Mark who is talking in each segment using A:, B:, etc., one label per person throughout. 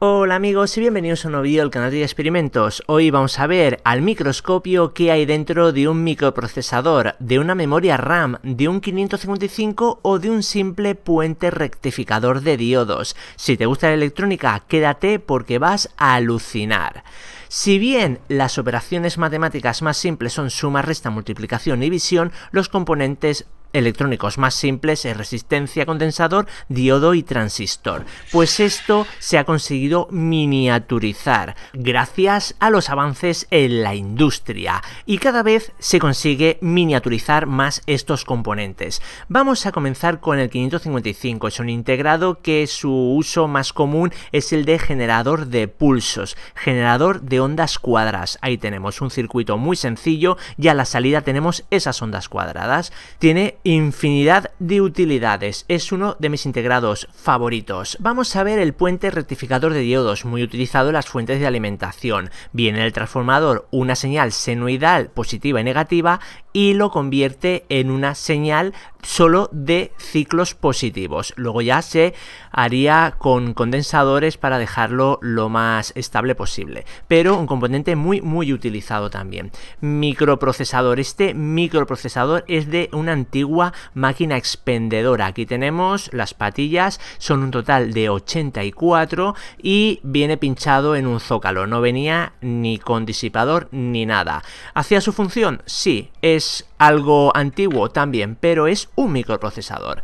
A: Hola amigos y bienvenidos a un nuevo vídeo del canal de experimentos. Hoy vamos a ver al microscopio qué hay dentro de un microprocesador, de una memoria RAM, de un 555 o de un simple puente rectificador de diodos. Si te gusta la electrónica, quédate porque vas a alucinar. Si bien las operaciones matemáticas más simples son suma, resta, multiplicación y visión, los componentes electrónicos más simples es resistencia, condensador, diodo y transistor. Pues esto se ha conseguido miniaturizar gracias a los avances en la industria y cada vez se consigue miniaturizar más estos componentes. Vamos a comenzar con el 555, es un integrado que su uso más común es el de generador de pulsos, generador de ondas cuadras. Ahí tenemos un circuito muy sencillo y a la salida tenemos esas ondas cuadradas. Tiene Infinidad de utilidades, es uno de mis integrados favoritos. Vamos a ver el puente rectificador de diodos, muy utilizado en las fuentes de alimentación. Viene el transformador una señal senoidal positiva y negativa y lo convierte en una señal solo de ciclos positivos. Luego ya se haría con condensadores para dejarlo lo más estable posible. Pero un componente muy muy utilizado también. Microprocesador. Este microprocesador es de un antiguo máquina expendedora. Aquí tenemos las patillas, son un total de 84 y viene pinchado en un zócalo, no venía ni con disipador ni nada. ¿Hacía su función? Sí, es algo antiguo también, pero es un microprocesador.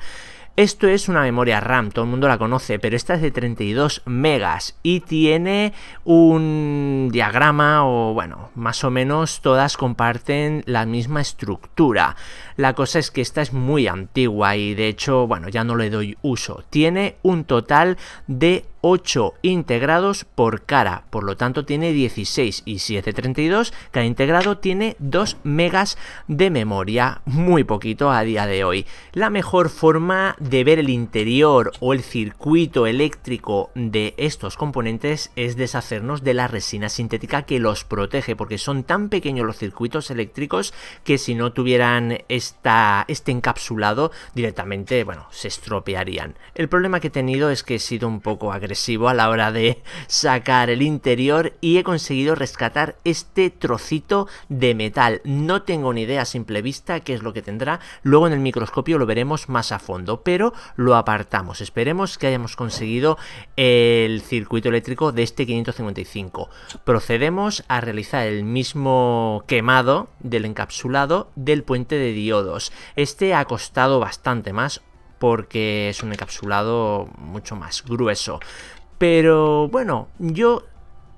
A: Esto es una memoria RAM, todo el mundo la conoce, pero esta es de 32 megas y tiene un diagrama o bueno, más o menos todas comparten la misma estructura. La cosa es que esta es muy antigua y de hecho, bueno, ya no le doy uso. Tiene un total de 8 integrados por cara, por lo tanto tiene 16 y 732, cada integrado tiene 2 megas de memoria, muy poquito a día de hoy. La mejor forma de ver el interior o el circuito eléctrico de estos componentes es deshacernos de la resina sintética que los protege, porque son tan pequeños los circuitos eléctricos que si no tuvieran esta, este encapsulado directamente, bueno, se estropearían. El problema que he tenido es que he sido un poco agresivo a la hora de sacar el interior y he conseguido rescatar este trocito de metal. No tengo ni idea a simple vista qué es lo que tendrá, luego en el microscopio lo veremos más a fondo, pero lo apartamos. Esperemos que hayamos conseguido el circuito eléctrico de este 555. Procedemos a realizar el mismo quemado del encapsulado del puente de diodos. Este ha costado bastante más, porque es un encapsulado mucho más grueso. Pero bueno, yo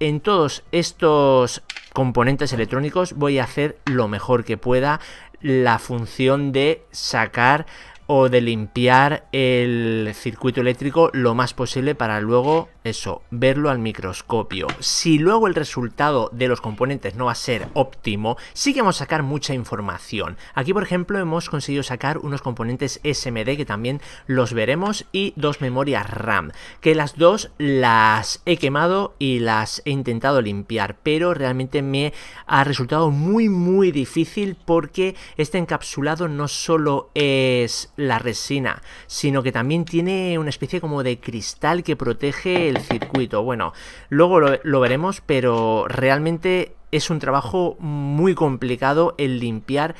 A: en todos estos componentes electrónicos voy a hacer lo mejor que pueda la función de sacar o de limpiar el circuito eléctrico lo más posible para luego eso, verlo al microscopio. Si luego el resultado de los componentes no va a ser óptimo, sí que vamos a sacar mucha información. Aquí, por ejemplo, hemos conseguido sacar unos componentes SMD que también los veremos y dos memorias RAM, que las dos las he quemado y las he intentado limpiar, pero realmente me ha resultado muy muy difícil porque este encapsulado no solo es la resina, sino que también tiene una especie como de cristal que protege circuito. Bueno, luego lo, lo veremos, pero realmente es un trabajo muy complicado el limpiar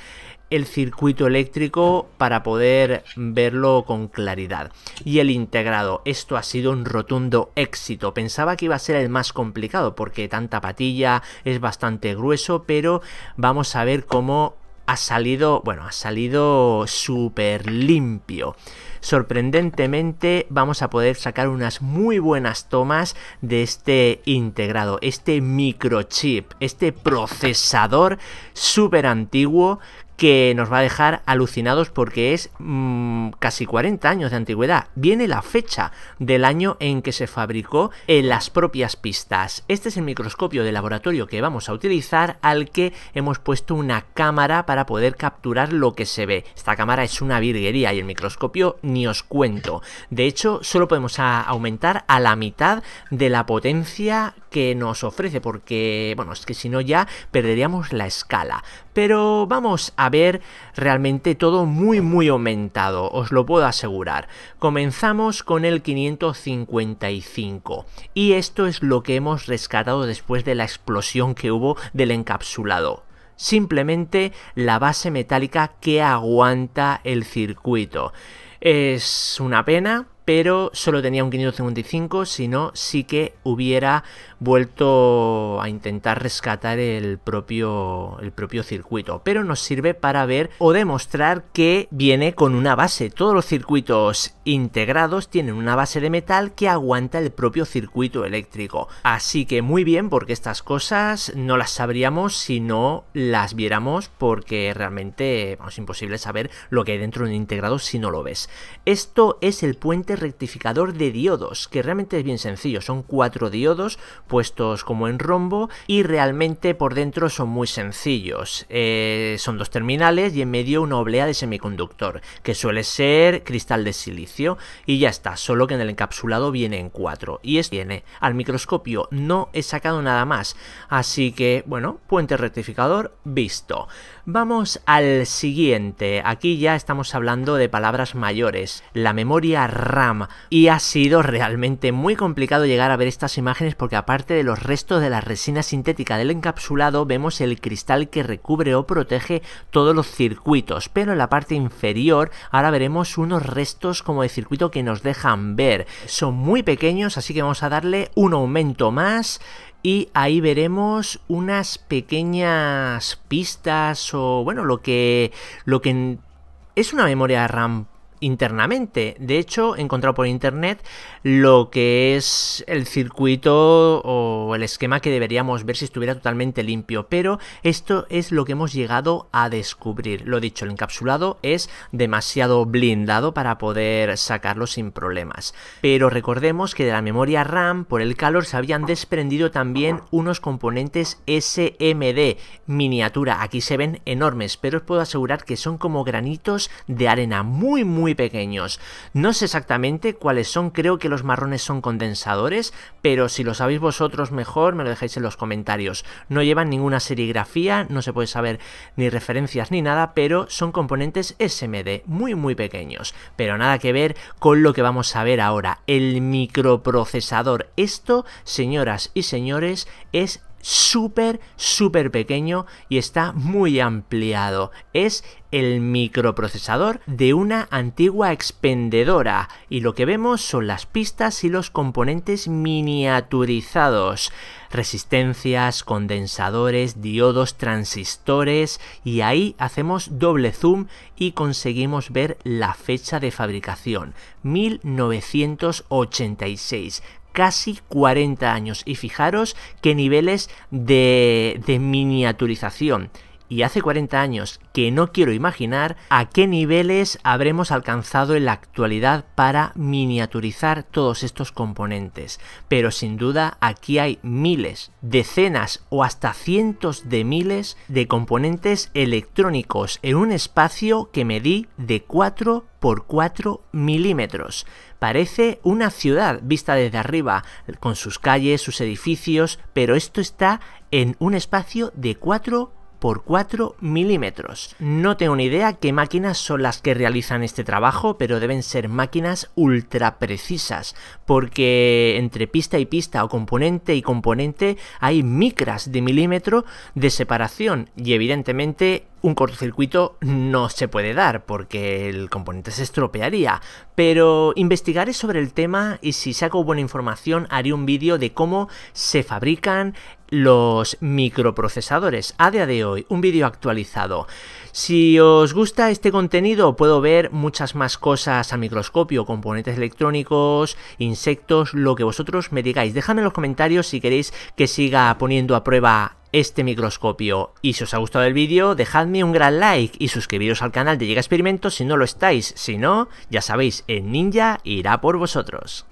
A: el circuito eléctrico para poder verlo con claridad. Y el integrado, esto ha sido un rotundo éxito. Pensaba que iba a ser el más complicado porque tanta patilla es bastante grueso, pero vamos a ver cómo ha salido, bueno, ha salido súper limpio. Sorprendentemente vamos a poder sacar unas muy buenas tomas de este integrado, este microchip, este procesador súper antiguo que nos va a dejar alucinados porque es mm, casi 40 años de antigüedad. Viene la fecha del año en que se fabricó en las propias pistas. Este es el microscopio de laboratorio que vamos a utilizar al que hemos puesto una cámara para poder capturar lo que se ve. Esta cámara es una virguería y el microscopio ni os cuento. De hecho, solo podemos aumentar a la mitad de la potencia que nos ofrece, porque, bueno, es que si no ya perderíamos la escala. Pero vamos a ver realmente todo muy, muy aumentado, os lo puedo asegurar. Comenzamos con el 555, y esto es lo que hemos rescatado después de la explosión que hubo del encapsulado simplemente la base metálica que aguanta el circuito. Es una pena pero solo tenía un 555, si no, sí que hubiera vuelto a intentar rescatar el propio, el propio circuito. Pero nos sirve para ver o demostrar que viene con una base. Todos los circuitos integrados tienen una base de metal que aguanta el propio circuito eléctrico. Así que muy bien, porque estas cosas no las sabríamos si no las viéramos, porque realmente es imposible saber lo que hay dentro de un integrado si no lo ves. Esto es el puente rectificador de diodos, que realmente es bien sencillo, son cuatro diodos puestos como en rombo y realmente por dentro son muy sencillos. Eh, son dos terminales y en medio una oblea de semiconductor, que suele ser cristal de silicio y ya está, solo que en el encapsulado vienen en cuatro. Y es este viene al microscopio, no he sacado nada más, así que bueno, puente rectificador visto. Vamos al siguiente, aquí ya estamos hablando de palabras mayores, la memoria y ha sido realmente muy complicado llegar a ver estas imágenes porque aparte de los restos de la resina sintética del encapsulado vemos el cristal que recubre o protege todos los circuitos, pero en la parte inferior ahora veremos unos restos como de circuito que nos dejan ver. Son muy pequeños, así que vamos a darle un aumento más y ahí veremos unas pequeñas pistas o bueno, lo que lo que es una memoria RAM internamente. De hecho, he encontrado por internet lo que es el circuito o el esquema que deberíamos ver si estuviera totalmente limpio, pero esto es lo que hemos llegado a descubrir. Lo dicho, el encapsulado es demasiado blindado para poder sacarlo sin problemas. Pero recordemos que de la memoria RAM por el calor se habían desprendido también unos componentes SMD miniatura. Aquí se ven enormes, pero os puedo asegurar que son como granitos de arena muy muy pequeños. No sé exactamente cuáles son, creo que los marrones son condensadores, pero si lo sabéis vosotros mejor me lo dejáis en los comentarios. No llevan ninguna serigrafía, no se puede saber ni referencias ni nada, pero son componentes SMD, muy muy pequeños. Pero nada que ver con lo que vamos a ver ahora, el microprocesador. Esto, señoras y señores, es súper, súper pequeño y está muy ampliado. Es el microprocesador de una antigua expendedora y lo que vemos son las pistas y los componentes miniaturizados, resistencias, condensadores, diodos, transistores y ahí hacemos doble zoom y conseguimos ver la fecha de fabricación, 1986 casi 40 años. Y fijaros qué niveles de, de miniaturización y hace 40 años que no quiero imaginar a qué niveles habremos alcanzado en la actualidad para miniaturizar todos estos componentes. Pero sin duda aquí hay miles, decenas o hasta cientos de miles de componentes electrónicos en un espacio que medí de 4 por 4 milímetros. Parece una ciudad vista desde arriba, con sus calles, sus edificios, pero esto está en un espacio de 4 por 4 milímetros. No tengo ni idea qué máquinas son las que realizan este trabajo, pero deben ser máquinas ultra precisas, porque entre pista y pista o componente y componente hay micras de milímetro de separación y evidentemente un cortocircuito no se puede dar porque el componente se estropearía, pero investigaré sobre el tema y si saco buena información haré un vídeo de cómo se fabrican los microprocesadores a día de hoy, un vídeo actualizado. Si os gusta este contenido puedo ver muchas más cosas a microscopio, componentes electrónicos, insectos, lo que vosotros me digáis. Dejadme en los comentarios si queréis que siga poniendo a prueba este microscopio. Y si os ha gustado el vídeo, dejadme un gran like y suscribiros al canal de Llega Experimentos si no lo estáis. Si no, ya sabéis, el ninja irá por vosotros.